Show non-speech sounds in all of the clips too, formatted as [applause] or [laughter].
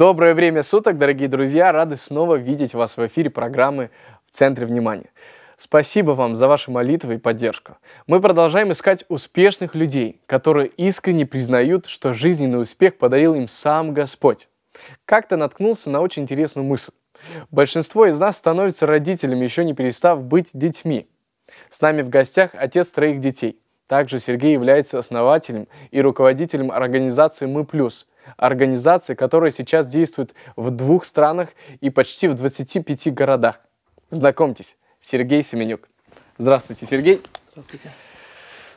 Доброе время суток, дорогие друзья! Рады снова видеть вас в эфире программы «В центре внимания». Спасибо вам за ваши молитвы и поддержку. Мы продолжаем искать успешных людей, которые искренне признают, что жизненный успех подарил им сам Господь. Как-то наткнулся на очень интересную мысль. Большинство из нас становятся родителями, еще не перестав быть детьми. С нами в гостях отец троих детей – также Сергей является основателем и руководителем организации «Мы плюс», организации, которая сейчас действует в двух странах и почти в 25 городах. Знакомьтесь, Сергей Семенюк. Здравствуйте, Сергей. Здравствуйте.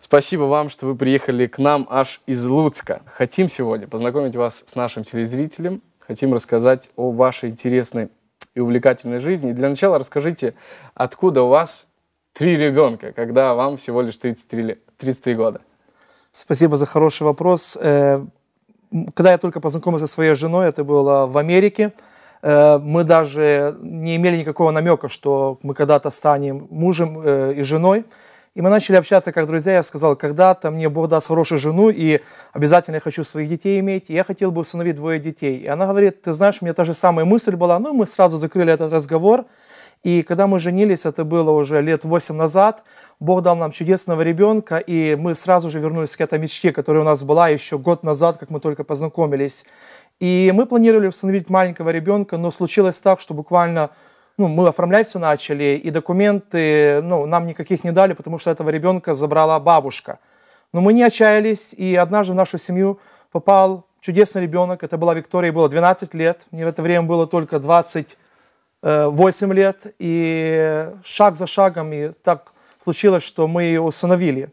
Спасибо вам, что вы приехали к нам аж из Луцка. Хотим сегодня познакомить вас с нашим телезрителем, хотим рассказать о вашей интересной и увлекательной жизни. Для начала расскажите, откуда у вас три ребенка, когда вам всего лишь 33, 33 года? Спасибо за хороший вопрос. Э, когда я только познакомился со своей женой, это было в Америке, э, мы даже не имели никакого намека, что мы когда-то станем мужем э, и женой. И мы начали общаться как друзья. Я сказал, когда-то мне Бог даст хорошую жену, и обязательно я хочу своих детей иметь, и я хотел бы установить двое детей. И она говорит, ты знаешь, у меня та же самая мысль была. Ну, мы сразу закрыли этот разговор. И когда мы женились, это было уже лет 8 назад, Бог дал нам чудесного ребенка, и мы сразу же вернулись к этой мечте, которая у нас была еще год назад, как мы только познакомились. И мы планировали установить маленького ребенка, но случилось так, что буквально ну, мы оформлять все начали, и документы ну, нам никаких не дали, потому что этого ребенка забрала бабушка. Но мы не отчаялись, и однажды в нашу семью попал чудесный ребенок. Это была Виктория, ей было 12 лет. Мне в это время было только 20 8 э, лет, и шаг за шагом, и так случилось, что мы ее усыновили.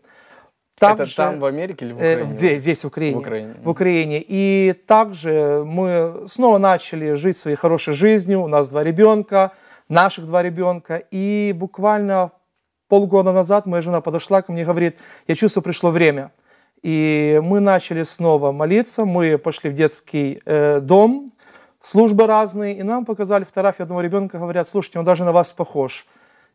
Также, Это там, в Америке или в э, Украине? Э, здесь, в Украине. В Украине. В Украине. И также мы снова начали жить своей хорошей жизнью, у нас два ребенка, наших два ребенка, и буквально полгода назад моя жена подошла ко мне и говорит, я чувствую, пришло время. И мы начали снова молиться, мы пошли в детский э, дом, службы разные, и нам показали фотографии одного ребенка, говорят, слушайте, он даже на вас похож.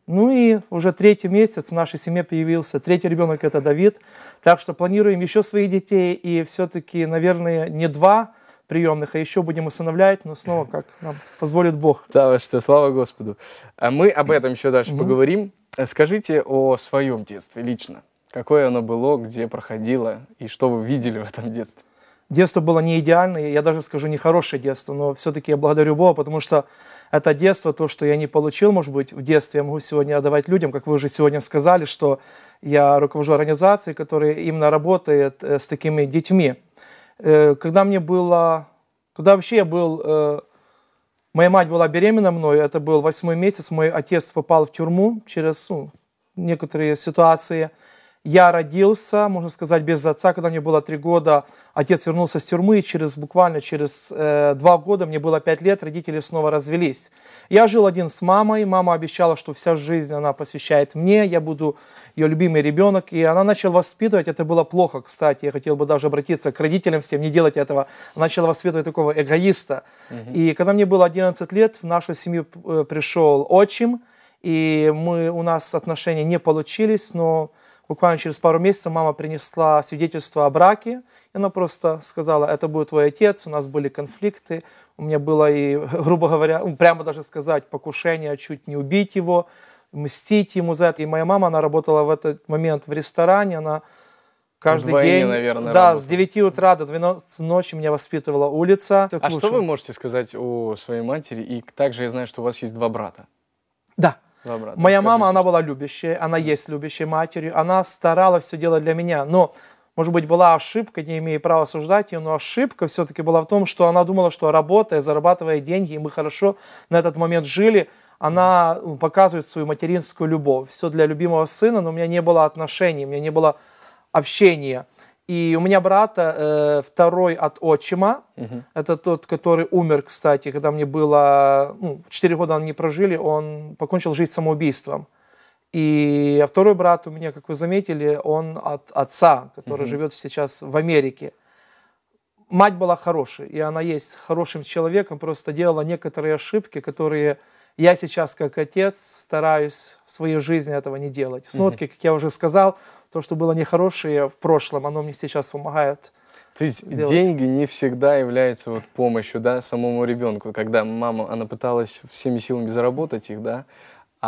Ну и уже третий месяц в нашей семье появился третий ребенок, это Давид. Так что планируем еще своих детей, и все-таки, наверное, не два приемных, а еще будем усыновлять, но снова как нам позволит Бог. Да, что, слава Господу. А мы об этом еще дальше поговорим. Скажите о своем детстве лично. Какое оно было, где проходило, и что вы видели в этом детстве? Детство было не идеальное, я даже скажу, не хорошее детство, но все-таки я благодарю Бога, потому что это детство, то, что я не получил, может быть, в детстве, я могу сегодня отдавать людям, как вы уже сегодня сказали, что я руковожу организацией, которая именно работает э, с такими детьми. Э, когда мне было, когда вообще я был, э, моя мать была беременна мной, это был восьмой месяц, мой отец попал в тюрьму через ну, некоторые ситуации, я родился, можно сказать, без отца, когда мне было три года. Отец вернулся с тюрьмы, и через буквально через э, два года, мне было пять лет, родители снова развелись. Я жил один с мамой, мама обещала, что вся жизнь она посвящает мне, я буду ее любимый ребенок. И она начала воспитывать, это было плохо, кстати, я хотел бы даже обратиться к родителям всем, не делать этого. Она начала воспитывать такого эгоиста. Угу. И когда мне было 11 лет, в нашу семью э, пришел отчим, и мы, у нас отношения не получились, но Буквально через пару месяцев мама принесла свидетельство о браке. И она просто сказала, это будет твой отец, у нас были конфликты, у меня было и, [laughs] грубо говоря, ну, прямо даже сказать, покушение чуть не убить его, мстить ему за это. И моя мама, она работала в этот момент в ресторане, она каждый Вдвойне, день. наверное, Да, работа. с 9 утра до 12 ночи меня воспитывала улица. А что вы можете сказать о своей матери? И также я знаю, что у вас есть два брата. Да. Вам Моя ну, мама, она была любящей, она есть любящей матерью, она старалась все делать для меня, но, может быть, была ошибка, не имея права осуждать ее, но ошибка все-таки была в том, что она думала, что работая, зарабатывая деньги, и мы хорошо на этот момент жили, она ну, показывает свою материнскую любовь. Все для любимого сына, но у меня не было отношений, у меня не было общения. И у меня брат э, второй от отчима, угу. это тот, который умер, кстати, когда мне было, ну, 4 года они не прожили, он покончил жизнь самоубийством. И а второй брат у меня, как вы заметили, он от отца, который угу. живет сейчас в Америке. Мать была хорошей, и она есть хорошим человеком, просто делала некоторые ошибки, которые я сейчас, как отец, стараюсь в своей жизни этого не делать. Снотки, как я уже сказал, то, что было нехорошее в прошлом, оно мне сейчас помогает. То есть делать. деньги не всегда являются вот помощью, да, самому ребенку. Когда мама, она пыталась всеми силами заработать их, да,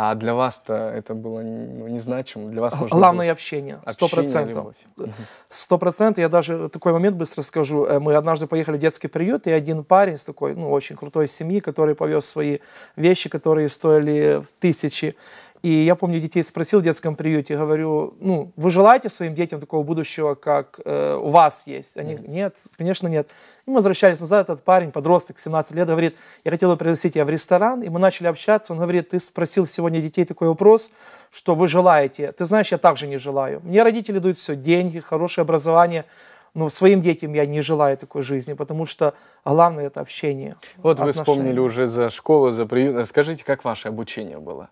а для вас-то это было ну, незначимо? Для вас нужно Главное было... общение, сто процентов. Э, сто процентов. Я даже такой момент быстро скажу. Э, мы однажды поехали в детский приют, и один парень с такой, ну, очень крутой семьи, который повез свои вещи, которые стоили в тысячи и я помню, детей спросил в детском приюте, говорю, ну, вы желаете своим детям такого будущего, как э, у вас есть? Они, mm-hmm. нет, конечно, нет. И мы возвращались назад, этот парень, подросток, 17 лет, говорит, я хотел бы пригласить тебя в ресторан, и мы начали общаться, он говорит, ты спросил сегодня детей такой вопрос, что вы желаете. Ты знаешь, я также не желаю. Мне родители дают все, деньги, хорошее образование, но своим детям я не желаю такой жизни, потому что главное это общение. Вот отношения. вы вспомнили уже за школу, за приют. Скажите, как ваше обучение было?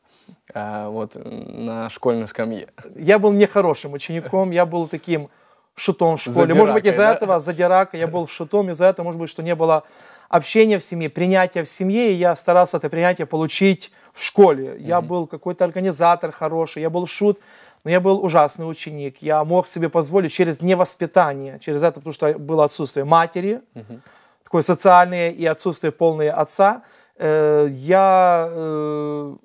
а, вот на школьной скамье. Я был нехорошим учеником, я был таким шутом в школе. Задиракой, может быть, из-за да? этого, задирака, я был шутом, из-за этого, может быть, что не было общения в семье, принятия в семье, и я старался это принятие получить в школе. Я mm-hmm. был какой-то организатор хороший, я был шут, но я был ужасный ученик. Я мог себе позволить через невоспитание, через это, потому что было отсутствие матери, mm-hmm. такое социальное и отсутствие полное отца. Э, я э,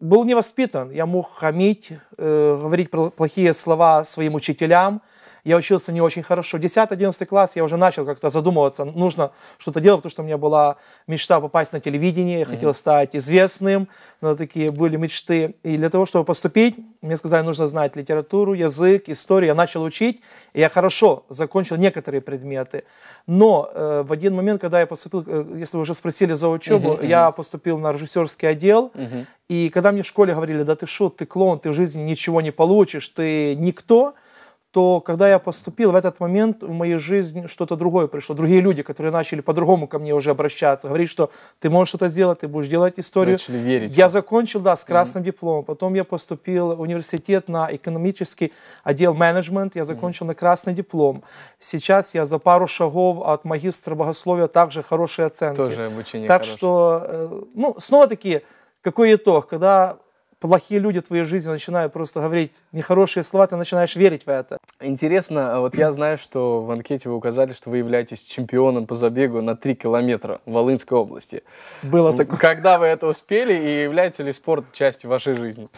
был невоспитан. Я мог хамить, э, говорить плохие слова своим учителям – я учился не очень хорошо. 10-11 класс я уже начал как-то задумываться, нужно что-то делать, потому что у меня была мечта попасть на телевидение, я mm-hmm. хотел стать известным, но такие были мечты. И для того, чтобы поступить, мне сказали, нужно знать литературу, язык, историю. Я начал учить, и я хорошо закончил некоторые предметы. Но э, в один момент, когда я поступил, э, если вы уже спросили за учебу, uh-huh, я поступил на режиссерский отдел, uh-huh. и когда мне в школе говорили, да ты что, ты клоун, ты в жизни ничего не получишь, ты никто – то когда я поступил, в этот момент в моей жизни что-то другое пришло. Другие люди, которые начали по-другому ко мне уже обращаться, говорить, что ты можешь что-то сделать, ты будешь делать историю. Начали верить. Я закончил, да, с красным mm-hmm. дипломом. Потом я поступил в университет на экономический отдел менеджмент. Я закончил mm-hmm. на красный диплом. Сейчас я за пару шагов от магистра богословия также хорошие оценки. Тоже обучение Так хорошее. что, э, ну, снова-таки, какой итог? Когда плохие люди в твоей жизни начинают просто говорить нехорошие слова, ты начинаешь верить в это. Интересно, а вот я знаю, что в анкете вы указали, что вы являетесь чемпионом по забегу на 3 километра в Волынской области. Было такое. Когда вы это успели и является ли спорт частью вашей жизни?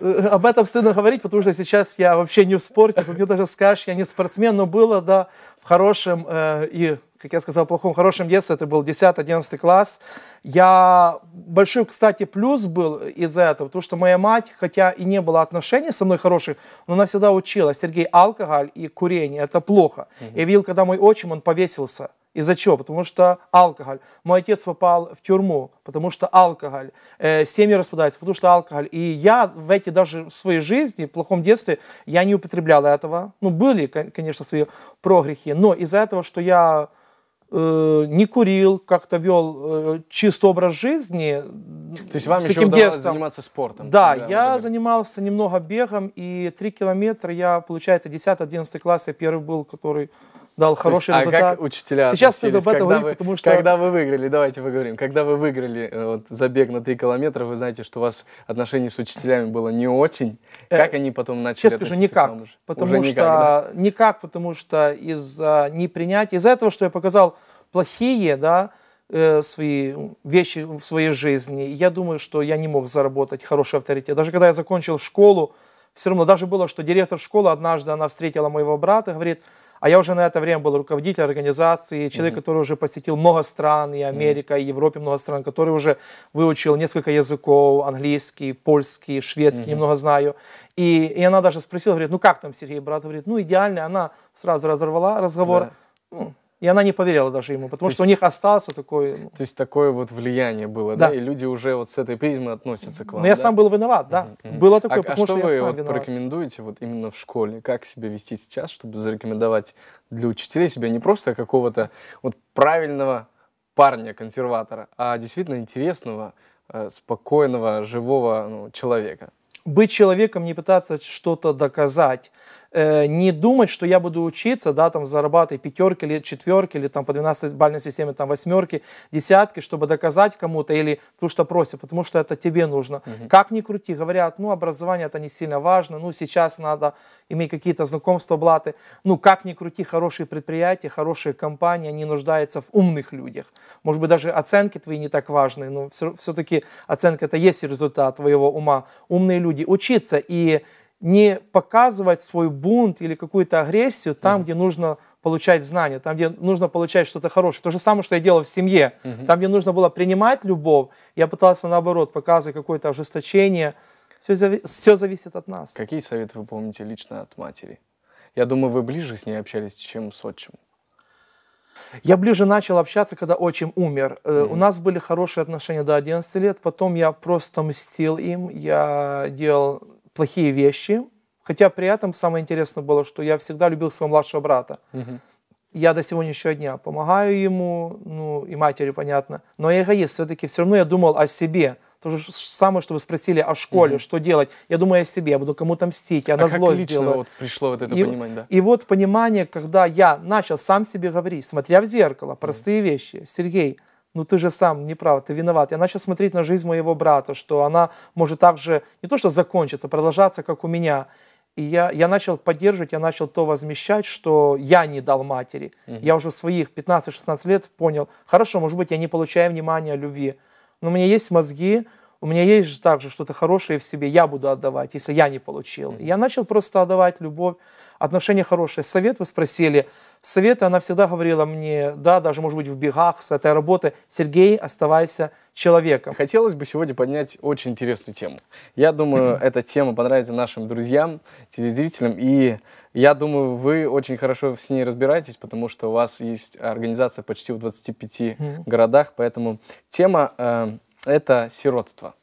Э, об этом стыдно говорить, потому что сейчас я вообще не в спорте, мне даже скажешь, я не спортсмен, но было, да, в хорошем э, и как я сказал, плохом, хорошем детстве, это был 10-11 класс. Я большой, кстати, плюс был из-за этого, потому что моя мать, хотя и не было отношений со мной хороших, но она всегда учила, Сергей, алкоголь и курение – это плохо. Угу. Я видел, когда мой отчим, он повесился. Из-за чего? Потому что алкоголь. Мой отец попал в тюрьму, потому что алкоголь. Э, семьи распадаются, потому что алкоголь. И я в эти даже в своей жизни, в плохом детстве, я не употреблял этого. Ну, были, конечно, свои прогрехи. Но из-за этого, что я Э, не курил, как-то вел э, чистый образ жизни. То есть вам с еще таким детством. заниматься спортом? Да, я например. занимался немного бегом, и 3 километра я, получается, 10-11 класс я первый был, который дал хороший есть, результат. А как учителя Сейчас надо об этом говорить, вы, потому что... Когда вы выиграли, давайте поговорим, когда вы выиграли э, вот, забег на 3 километра, вы знаете, что у вас отношение с учителями было не очень. Э, как э, они потом начали Честно скажу, никак. Потому Уже что... Никак, да? никак, потому что из-за непринятия, из-за этого, что я показал плохие, да, э, свои вещи в своей жизни. Я думаю, что я не мог заработать хороший авторитет. Даже когда я закончил школу, все равно даже было, что директор школы однажды, она встретила моего брата, говорит, а я уже на это время был руководитель организации, человек, mm-hmm. который уже посетил много стран, и Америка, mm-hmm. и Европе много стран, который уже выучил несколько языков, английский, польский, шведский, mm-hmm. немного знаю. И, и она даже спросила, говорит, ну как там Сергей, брат? Говорит, ну идеально. Она сразу разорвала разговор. Yeah. Ну, и она не поверила даже ему, потому то что есть, у них остался такой... Ну, то есть такое вот влияние было, да. да? И люди уже вот с этой призмы относятся к вам, Но да? я сам был виноват, да. Mm-hmm. Было такое, а, а потому а что, что вы я сам вот виноват. порекомендуете вот именно в школе? Как себя вести сейчас, чтобы зарекомендовать для учителей себя не просто какого-то вот правильного парня-консерватора, а действительно интересного, э, спокойного, живого ну, человека? Быть человеком, не пытаться что-то доказать, э, не думать, что я буду учиться, да, там зарабатывать пятерки или четверки, или там по 12-бальной системе там восьмерки, десятки, чтобы доказать кому-то, или то, что просят, потому что это тебе нужно. Угу. Как ни крути, говорят, ну, образование это не сильно важно, ну, сейчас надо иметь какие-то знакомства, блаты. Ну, как ни крути, хорошие предприятия, хорошие компании, они нуждаются в умных людях. Может быть, даже оценки твои не так важны, но все-таки оценка это есть результат твоего ума. Умные люди учиться и не показывать свой бунт или какую-то агрессию там, mm где нужно получать знания, там, где нужно получать что-то хорошее. То же самое, что я делал в семье. mm Там, где нужно было принимать любовь, я пытался, наоборот, показывать какое-то ожесточение. Все, зави- все зависит от нас. Какие советы вы помните лично от матери? Я думаю, вы ближе с ней общались, чем с отчим. Я ближе начал общаться, когда отчим умер. Mm-hmm. У нас были хорошие отношения до 11 лет, потом я просто мстил им, я делал плохие вещи, хотя при этом самое интересное было, что я всегда любил своего младшего брата. Угу. Я до сегодняшнего дня помогаю ему, ну и матери, понятно. Но эго есть, все-таки все равно я думал о себе. То же самое, что вы спросили о школе, mm что делать. Я думаю о себе, я буду кому-то мстить, я а на как лично сделаю. Вот пришло вот это и, понимание, да. И вот понимание, когда я начал сам себе говорить, смотря в зеркало, простые mm вещи. Сергей, ну ты же сам не прав, ты виноват. Я начал смотреть на жизнь моего брата, что она может также не то что закончиться, продолжаться, как у меня. И я, я начал поддерживать, я начал то возмещать, что я не дал матери. Угу. Я уже в своих 15-16 лет понял, хорошо, может быть, я не получаю внимания, любви, но у меня есть мозги, у меня есть же также что-то хорошее в себе, я буду отдавать, если я не получил. я начал просто отдавать любовь, отношения хорошие. Совет вы спросили. Советы она всегда говорила мне, да, даже, может быть, в бегах с этой работы, Сергей, оставайся человеком. Хотелось бы сегодня поднять очень интересную тему. Я думаю, [laughs] эта тема понравится нашим друзьям, телезрителям, и я думаю, вы очень хорошо с ней разбираетесь, потому что у вас есть организация почти в 25 городах, поэтому тема э, это сиротство.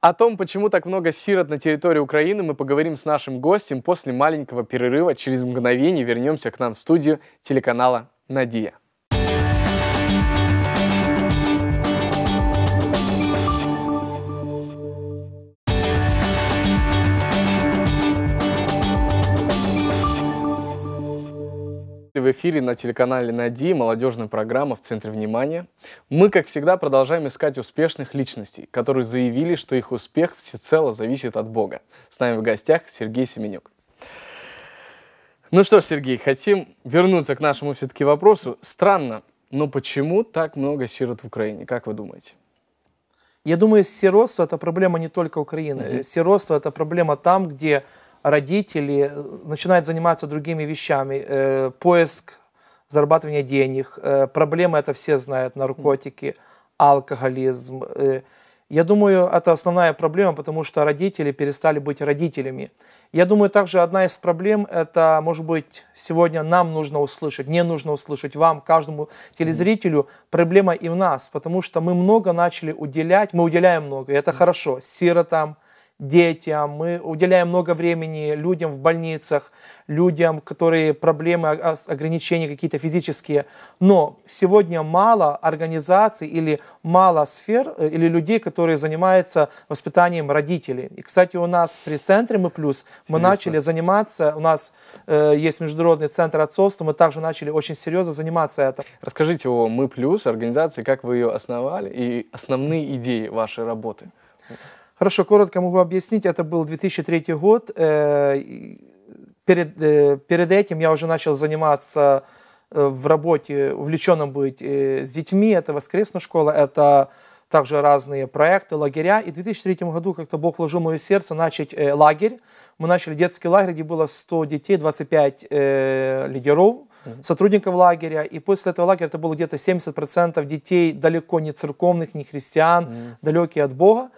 О том, почему так много сирот на территории Украины, мы поговорим с нашим гостем после маленького перерыва. Через мгновение вернемся к нам в студию телеканала «Надия». В эфире на телеканале «Нади» молодежная программа «В центре внимания». Мы, как всегда, продолжаем искать успешных личностей, которые заявили, что их успех всецело зависит от Бога. С нами в гостях Сергей Семенюк. Ну что ж, Сергей, хотим вернуться к нашему все-таки вопросу. Странно, но почему так много сирот в Украине? Как вы думаете? Я думаю, сиротство – это проблема не только Украины. Mm-hmm. Сиротство – это проблема там, где родители э, начинают заниматься другими вещами, э, поиск зарабатывания денег, э, проблемы это все знают, наркотики, алкоголизм. Э, я думаю, это основная проблема, потому что родители перестали быть родителями. Я думаю, также одна из проблем, это, может быть, сегодня нам нужно услышать, мне нужно услышать, вам, каждому телезрителю, проблема и в нас, потому что мы много начали уделять, мы уделяем много, и это хорошо, сиротам, детям, мы уделяем много времени людям в больницах, людям, которые проблемы, а, ограничения какие-то физические. Но сегодня мало организаций или мало сфер э, или людей, которые занимаются воспитанием родителей. И, кстати, у нас при центре «Мы плюс» мы начали заниматься, у нас э, есть международный центр отцовства, мы также начали очень серьезно заниматься это Расскажите о «Мы плюс», организации, как вы ее основали и основные идеи вашей работы. Хорошо, коротко могу объяснить. Это был 2003 год. Э, перед, э, перед этим я уже начал заниматься э, в работе, увлеченным быть с детьми. Это воскресная школа, это также разные проекты, лагеря. И в 2003 году как-то Бог вложил в мое сердце начать лагерь. Мы начали детский лагерь, где было 100 детей, 25 э, лидеров, сотрудников лагеря. И после этого лагеря это было где-то 70% детей далеко не церковных, не христиан, mm далекие от Бога.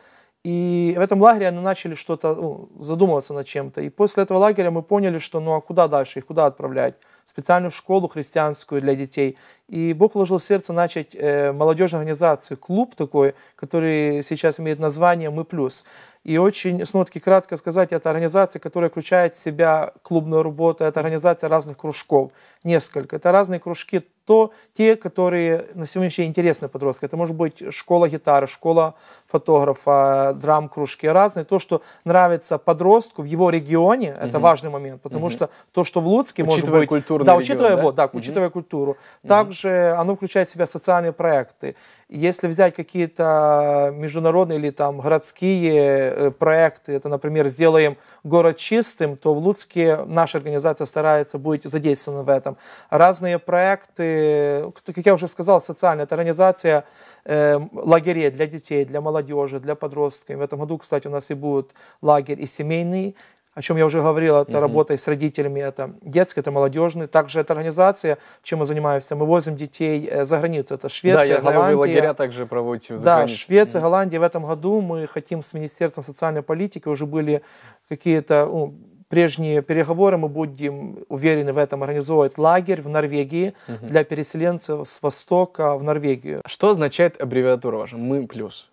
И в этом лагере они начали что-то ну, задумываться над чем-то. И после этого лагеря мы поняли, что ну а куда дальше, их куда отправлять? специальную школу христианскую для детей. И Бог вложил в сердце начать э, молодежную организацию, клуб такой, который сейчас имеет название «Мы плюс». И очень, с нотки кратко сказать, это организация, которая включает в себя клубную работу, это организация разных кружков, несколько. Это разные кружки, то, те, которые на сегодняшний день интересны подросткам. Это может быть школа гитары, школа фотографа, драм-кружки разные. То, что нравится подростку в его регионе, это угу. важный момент, потому угу. что то, что в Луцке учитывая может быть... да, регион, учитывая, да? Вот, да, угу. учитывая культуру. Также оно включает в себя социальные проекты. Если взять какие-то международные или там городские э, проекты, это, например, сделаем город чистым, то в Луцке наша организация старается быть задействована в этом. Разные проекты, как я уже сказал, социальная, это организация э, лагерей для детей, для молодежи, для подростков. В этом году, кстати, у нас и будет лагерь и семейный, о чем я уже говорил, это mm-hmm. работа с родителями, это детская, это молодежный. Также это организация, чем мы занимаемся, мы возим детей э, за границу, это Швеция, да, я Голландия. Знаю, вы лагеря также проводите за Да, границу. Швеция, mm-hmm. Голландия. В этом году мы хотим с Министерством социальной политики, уже были какие-то ну, прежние переговоры, мы будем уверены в этом, организовать лагерь в Норвегии mm-hmm. для переселенцев с Востока в Норвегию. Что означает аббревиатура ваша «Мы плюс»?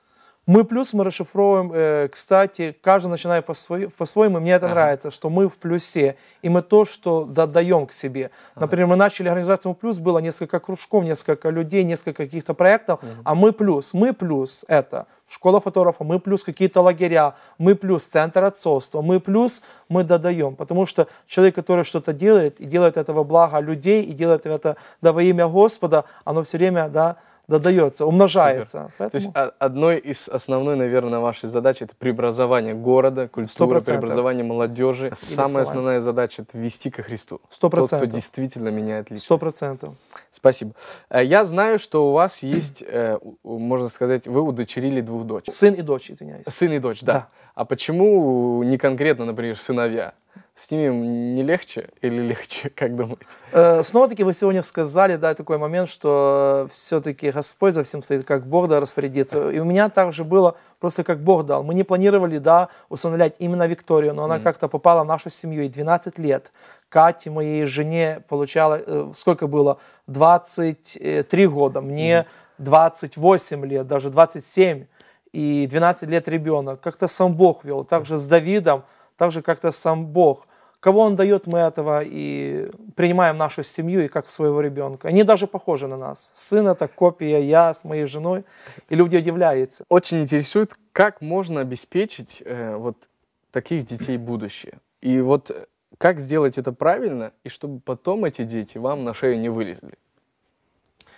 Мы плюс, мы расшифровываем, э, кстати, каждый начинает по-своему, по, мне это ага. нравится, что мы в плюсе, и мы то, что додаем к себе. Ага. Например, мы начали организацию «Мы плюс», было несколько кружков, несколько людей, несколько каких-то проектов, ага. а «Мы плюс», «Мы плюс» — это школа фотографа, мы плюс какие-то лагеря, мы плюс центр отцовства, мы плюс мы додаем. Потому что человек, который что-то делает, и делает этого благо людей, и делает это да, во имя Господа, оно все время, да, додается, умножается. То есть а, одной из основной, наверное, вашей задачи это преобразование города, культуры, 100%. преобразование молодежи. Или Самая слова. основная задача это вести ко Христу. Сто процентов. Тот, кто действительно меняет личность. Сто процентов. Спасибо. Э, я знаю, что у вас есть, э, можно сказать, вы удочерили двух дочек. Сын и дочь, извиняюсь. Сын и дочь, да. да. А почему не конкретно, например, сыновья? С ними не легче или легче, [laughs] как думаете? Э, снова-таки вы сегодня сказали, да, такой момент, что все-таки Господь за всем стоит, как Бог да, распорядится. И у меня также было просто как Бог дал. Мы не планировали, да, усыновлять именно Викторию, но она mm как-то попала в нашу семью, и 12 лет Кате, моей жене, получала, э, сколько было, 23 года, мне mm 28 лет, даже 27, и 12 лет ребенок. Как-то сам Бог вел. Также с Давидом, также как-то сам Бог. Кого Он дает, мы этого и принимаем нашу семью и как своего ребенка. Они даже похожи на нас. Сын это копия, я с моей женой. И люди удивляются. Очень интересует, как можно обеспечить э, вот таких детей будущее. И вот э, как сделать это правильно, и чтобы потом эти дети вам на шею не вылезли?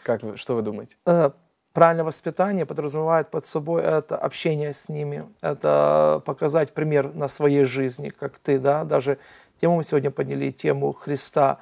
Как вы, что вы думаете? Э, Правильное воспитание подразумевает под собой это общение с ними, это показать пример на своей жизни, как ты, да, даже тему мы сегодня подняли, тему Христа,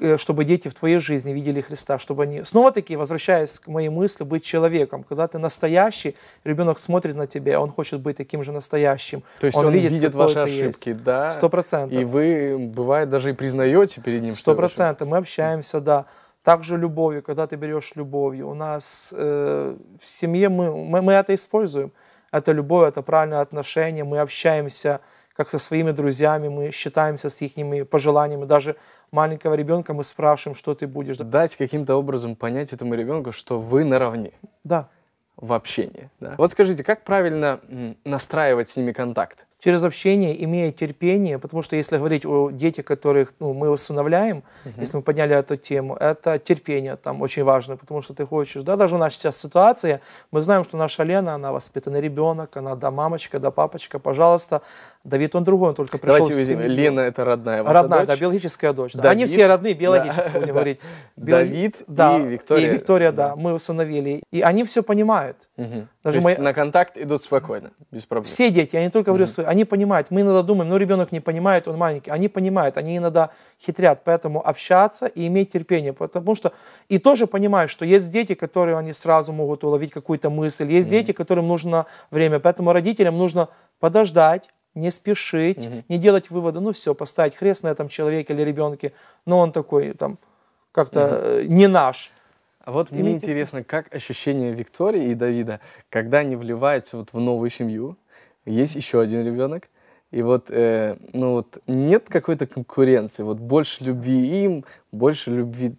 э, чтобы дети в твоей жизни видели Христа, чтобы они... Снова-таки, возвращаясь к моей мысли, быть человеком. Когда ты настоящий, ребенок смотрит на тебя, он хочет быть таким же настоящим. То есть он, он видит, видит ваши ошибки, есть. да? Сто процентов. И вы, бывает, даже и признаете перед ним, что Сто процентов. Мы общаемся, да. Также любовью, когда ты берешь любовью. У нас э, в семье мы, мы, мы это используем. Это любовь, это правильное отношение. Мы общаемся как со своими друзьями, мы считаемся с их пожеланиями. Даже маленького ребенка мы спрашиваем, что ты будешь. Дать каким-то образом понять этому ребенку, что вы наравне. Да. В общении. Да. Вот скажите, как правильно настраивать с ними контакт? через общение, имея терпение, потому что если говорить о детях, которых ну, мы усыновляем, угу. если мы подняли эту тему, это терпение там очень важно, потому что ты хочешь, да, даже у нас сейчас ситуация, мы знаем, что наша Лена, она воспитанный ребенок, она да мамочка, да папочка, пожалуйста, Давид он другой, он только пришел. Давайте увидим, Лена это родная ваша Родная, дочь? да, биологическая дочь, да. они все родные, биологические, да. будем [laughs] говорить. Био... Давид да, и Виктория. И Виктория, да, да, мы усыновили, и они все понимают. Угу. Даже То мои... на контакт идут спокойно, без проблем. Все дети, я не только говорю, mm-hmm. свои, они понимают. Мы иногда думаем, ну ребенок не понимает, он маленький. Они понимают, они иногда хитрят. Поэтому общаться и иметь терпение. Потому что и тоже понимают, что есть дети, которые они сразу могут уловить какую-то мысль. Есть mm-hmm. дети, которым нужно время. Поэтому родителям нужно подождать, не спешить, mm-hmm. не делать выводы. Ну все, поставить хрест на этом человеке или ребенке. Но он такой там как-то mm-hmm. не наш вот мне интересно, как ощущение Виктории и Давида, когда они вливаются вот в новую семью, есть еще один ребенок, и вот, э, ну вот нет какой-то конкуренции, вот больше любви им, больше любви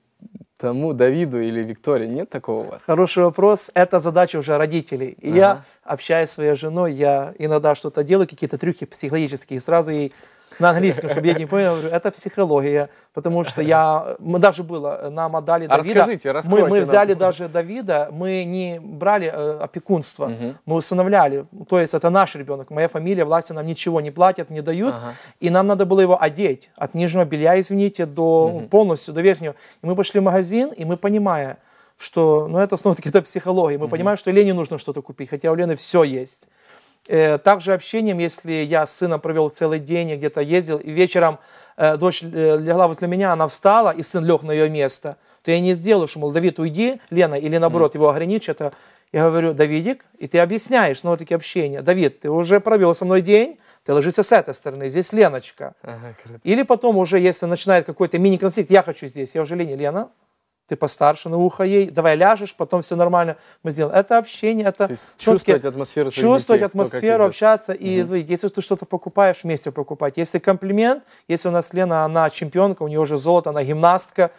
тому Давиду или Виктории, нет такого у вас? Хороший вопрос, это задача уже родителей. И ага. я общаюсь с своей женой, я иногда что-то делаю, какие-то трюки психологические, и сразу ей на английском, чтобы я не понял. Это психология, потому что я... Мы даже было на модали а Давида. Расскажите, мы, мы взяли даже Давида, мы не брали э, опекунство, угу. мы усыновляли. То есть это наш ребенок, моя фамилия, власти нам ничего не платят, не дают. Ага. И нам надо было его одеть от нижнего белья, извините, до угу. полностью, до верхнего. И мы пошли в магазин, и мы понимая, что, ну, это снова-таки это психология. Мы mm понимаем, что Лене нужно что-то купить, хотя у Лены все есть. Э, также общением, если я с сыном провел целый день, где-то ездил, и вечером э, дочь э, легла возле меня, она встала, и сын лег на ее место, то я не сделаю, что, мол, Давид, уйди, Лена, или наоборот, его ограничь, это я говорю, Давидик, и ты объясняешь, снова-таки общение. Давид, ты уже провел со мной день, ты ложишься с этой стороны, здесь Леночка. Ага, Или потом уже, если начинает какой-то мини-конфликт, я хочу здесь, я уже Лене, Лена, ты постарше на ухо ей, давай ляжешь, потом все нормально, мы сделаем. Это общение, это... Чувствовать атмосферу Чувствовать детей, ну, атмосферу, то, общаться и угу. Изводить. Если ты что-то покупаешь, вместе покупать. Если комплимент, если у нас Лена, она чемпионка, у нее уже золото, она гимнастка,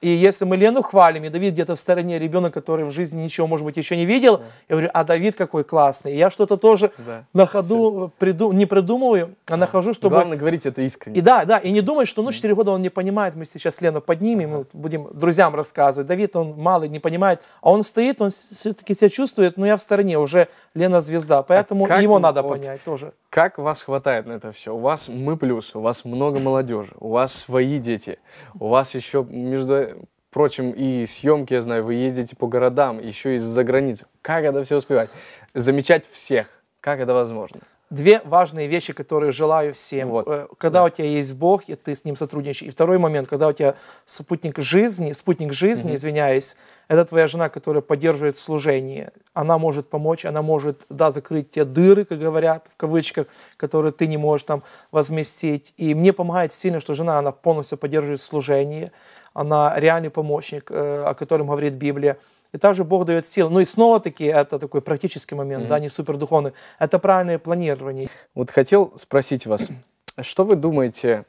и если мы Лену хвалим, и Давид где-то в стороне, ребенок, который в жизни ничего, может быть, еще не видел, да. я говорю, а Давид какой классный. И я что-то тоже да. на ходу приду, не придумываю, а да. нахожу, чтобы... Главное говорить это искренне. И да, да, и не думать, что ну 4 года он не понимает, мы сейчас Лену поднимем, да. будем друзьям рассказывать. Давид, он малый, не понимает. А он стоит, он все-таки себя чувствует, но я в стороне, уже Лена звезда. А поэтому а его он, надо вот, понять тоже. Как вас хватает на это все? У вас мы плюс, у вас много молодежи, у вас свои дети, у вас еще, между прочим, и съемки, я знаю, вы ездите по городам, еще и за границу. Как это все успевать? Замечать всех. Как это возможно? две важные вещи, которые желаю всем. Вот. Э, когда да. у тебя есть Бог, и ты с Ним сотрудничаешь. И второй момент, когда у тебя спутник жизни, спутник жизни, Mm -hmm. извиняюсь, это твоя жена, которая поддерживает служение. Она может помочь, она может, да, закрыть те дыры, как говорят, в кавычках, которые ты не можешь там возместить. И мне помогает сильно, что жена, она полностью поддерживает служение. Она реальный помощник, э, о котором говорит Библия и также Бог дает силы. Ну и снова-таки это такой практический момент, mm-hmm. да, не супердуховный. Это правильное планирование. Вот хотел спросить вас, [clears throat] что вы думаете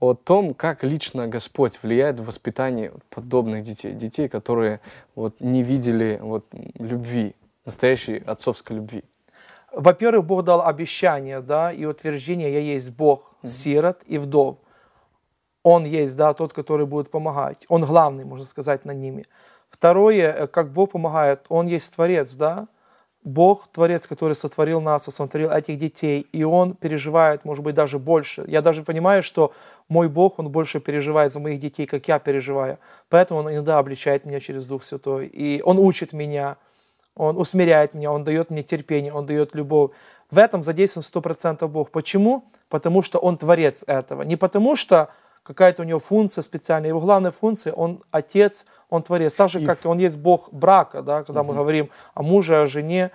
о том, как лично Господь влияет в воспитании подобных детей, детей, которые вот не видели вот любви, настоящей отцовской любви? Во-первых, Бог дал обещание, да, и утверждение «Я есть Бог, сирот и вдов». Он есть, да, тот, который будет помогать. Он главный, можно сказать, на ними. Второе, э, как Бог помогает, Он есть Творец, да, Бог, Творец, который сотворил нас, сотворил этих детей, и Он переживает, может быть, даже больше. Я даже понимаю, что мой Бог, Он больше переживает за моих детей, как я переживаю. Поэтому Он иногда обличает меня через Дух Святой, и Он учит меня, Он усмиряет меня, Он дает мне терпение, Он дает любовь. В этом задействован 100% Бог. Почему? Потому что Он Творец этого. Не потому что какая-то у него функция специальная. Его главная функция, он отец, он творец. Так же, как и он есть бог брака, да, когда угу. мы говорим о муже, о жене,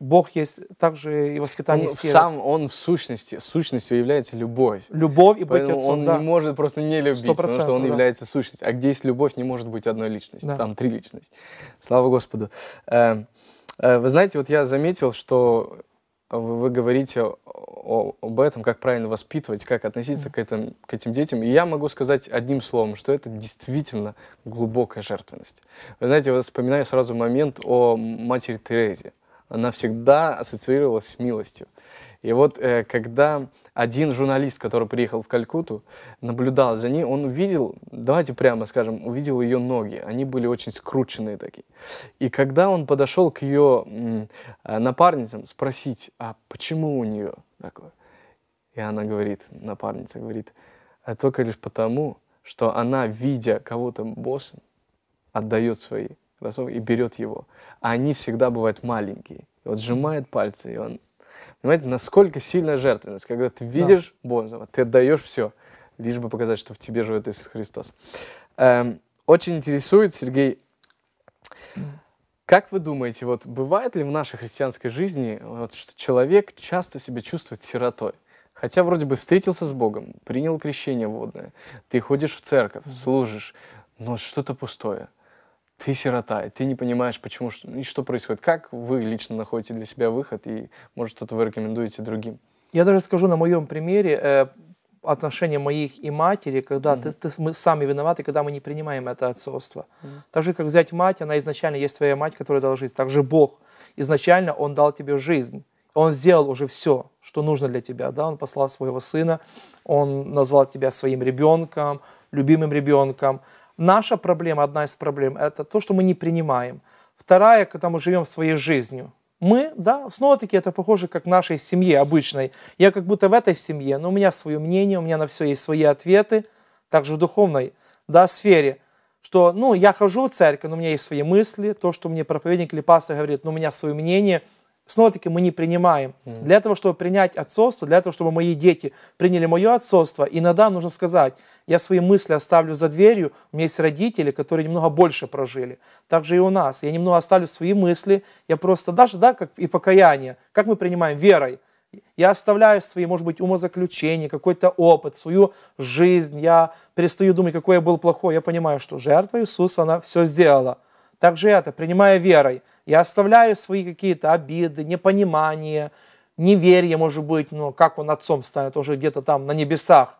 Бог есть также и воспитание он Сам он в сущности, сущностью является любовь. Любовь и быть Поэтому отцом, он да. не может просто не любить, потому что он да. является сущностью. А где есть любовь, не может быть одной личности, да. там три личности. Слава Господу. Эм, э, вы знаете, вот я заметил, что вы, вы говорите о, об этом, как правильно воспитывать, как относиться к, этим, к этим детям. И я могу сказать одним словом, что это действительно глубокая жертвенность. Вы знаете, я вспоминаю сразу момент о матери Терезе. Она всегда ассоциировалась с милостью. И вот э, когда один журналист, который приехал в Калькуту, наблюдал за ней, он увидел, давайте прямо скажем, увидел ее ноги. Они были очень скрученные такие. И когда он подошел к ее э, напарницам спросить, а почему у нее такое? И она говорит, напарница говорит, а только лишь потому, что она, видя кого-то боссом, отдает свои кроссовки и берет его. А они всегда бывают маленькие. И вот сжимает пальцы, и он Понимаете, насколько сильная жертвенность, когда ты видишь да. Бонзова, ты отдаешь все, лишь бы показать, что в тебе живет Иисус Христос. Эм, очень интересует, Сергей, как вы думаете, вот бывает ли в нашей христианской жизни, вот, что человек часто себя чувствует сиротой? Хотя вроде бы встретился с Богом, принял крещение водное, ты ходишь в церковь, служишь, но что-то пустое ты сирота, и ты не понимаешь, почему и что происходит. Как вы лично находите для себя выход, и, может, что-то вы рекомендуете другим? Я даже скажу на моем примере э, отношения моих и матери, когда mm-hmm. ты, ты, мы сами виноваты, когда мы не принимаем это отцовство. Mm-hmm. Так же, как взять мать, она изначально есть твоя мать, которая дала жизнь. Так же Бог. Изначально Он дал тебе жизнь. Он сделал уже все, что нужно для тебя. Да? Он послал своего сына, он назвал тебя своим ребенком, любимым ребенком. Наша проблема, одна из проблем, это то, что мы не принимаем. Вторая, когда мы живем своей жизнью. Мы, да, снова-таки это похоже как нашей семье обычной. Я как будто в этой семье, но у меня свое мнение, у меня на все есть свои ответы, также в духовной да, сфере, что, ну, я хожу в церковь, но у меня есть свои мысли, то, что мне проповедник или пастор говорит, но у меня свое мнение – Снова-таки мы не принимаем. Mm. Для того, чтобы принять отцовство, для того, чтобы мои дети приняли мое отцовство, иногда нужно сказать, я свои мысли оставлю за дверью, у меня есть родители, которые немного больше прожили. Так же и у нас. Я немного оставлю свои мысли, я просто даже, да, как и покаяние, как мы принимаем верой, я оставляю свои, может быть, умозаключения, какой-то опыт, свою жизнь. Я перестаю думать, какой я был плохой. Я понимаю, что жертва Иисуса, она все сделала. Так же это, принимая верой. Я оставляю свои какие-то обиды, непонимания, неверие, может быть, но ну, как он отцом станет уже где-то там на небесах.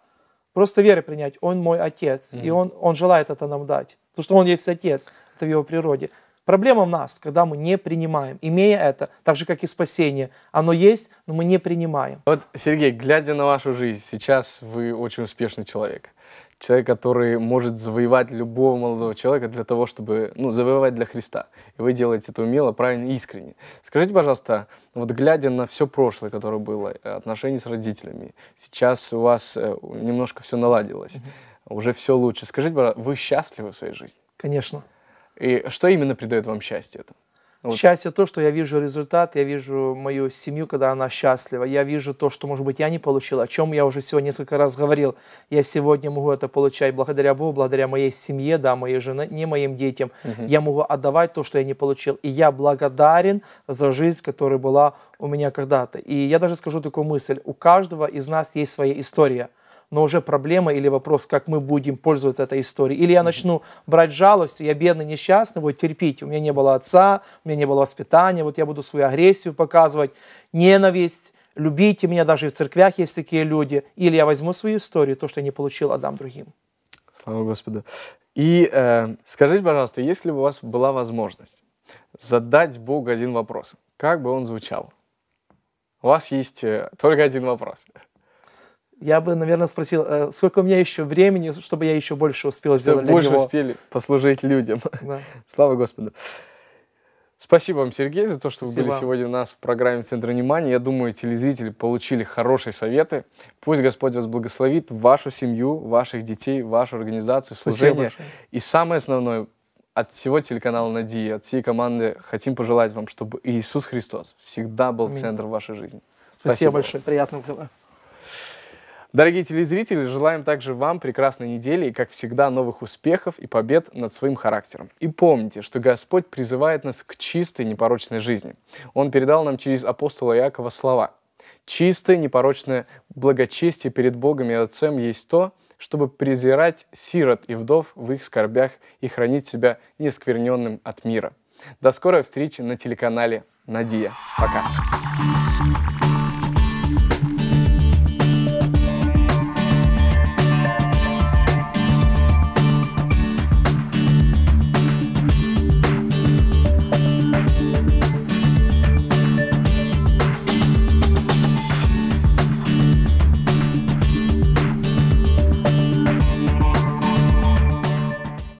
Просто веры принять, он мой отец, mm-hmm. и он, он желает это нам дать, потому что он есть отец, это в его природе. Проблема в нас, когда мы не принимаем, имея это, так же, как и спасение. Оно есть, но мы не принимаем. Вот, Сергей, глядя на вашу жизнь, сейчас вы очень успешный человек человек, который может завоевать любого молодого человека для того, чтобы, ну, завоевать для Христа. И вы делаете это умело, правильно, искренне. Скажите, пожалуйста, вот глядя на все прошлое, которое было, э, отношения с родителями, сейчас у вас э, немножко все наладилось, mm-hmm. уже все лучше. Скажите, пожалуйста, вы счастливы в своей жизни? Конечно. И что именно придает вам счастье? Это? Вот. Счастье то, что я вижу результат, я вижу мою семью, когда она счастлива. Я вижу то, что, может быть, я не получил, о чем я уже сегодня несколько раз говорил. Я сегодня могу это получать благодаря Богу, благодаря моей семье, да, моей жене, не моим детям. Угу. Я могу отдавать то, что я не получил. И я благодарен за жизнь, которая была у меня когда-то. И я даже скажу такую мысль. У каждого из нас есть своя история но уже проблема или вопрос, как мы будем пользоваться этой историей. Или я начну брать жалость, я бедный, несчастный, вот терпеть, у меня не было отца, у меня не было воспитания, вот я буду свою агрессию показывать, ненависть, любите меня, даже в церквях есть такие люди. Или я возьму свою историю, то, что я не получил, отдам другим. Слава Господу. И э, скажите, пожалуйста, если бы у вас была возможность задать Богу один вопрос, как бы он звучал? У вас есть э, только один вопрос я бы, наверное, спросил, э, сколько у меня еще времени, чтобы я еще больше успел сделать чтобы больше него. успели послужить людям. Да. [laughs] Слава Господу. Спасибо вам, Сергей, за то, что вы были сегодня у нас в программе «Центр внимания». Я думаю, телезрители получили хорошие советы. Пусть Господь вас благословит, вашу семью, ваших детей, вашу организацию, служение. И самое основное, от всего телеканала «Нади», от всей команды хотим пожелать вам, чтобы Иисус Христос всегда был центром вашей жизни. Спасибо, Спасибо большое, приятного было. Дорогие телезрители, желаем также вам прекрасной недели и, как всегда, новых успехов и побед над своим характером. И помните, что Господь призывает нас к чистой, непорочной жизни. Он передал нам через апостола Иакова слова. «Чистое, непорочное благочестие перед Богом и Отцем есть то, чтобы презирать сирот и вдов в их скорбях и хранить себя нескверненным от мира». До скорой встречи на телеканале «Надия». Пока.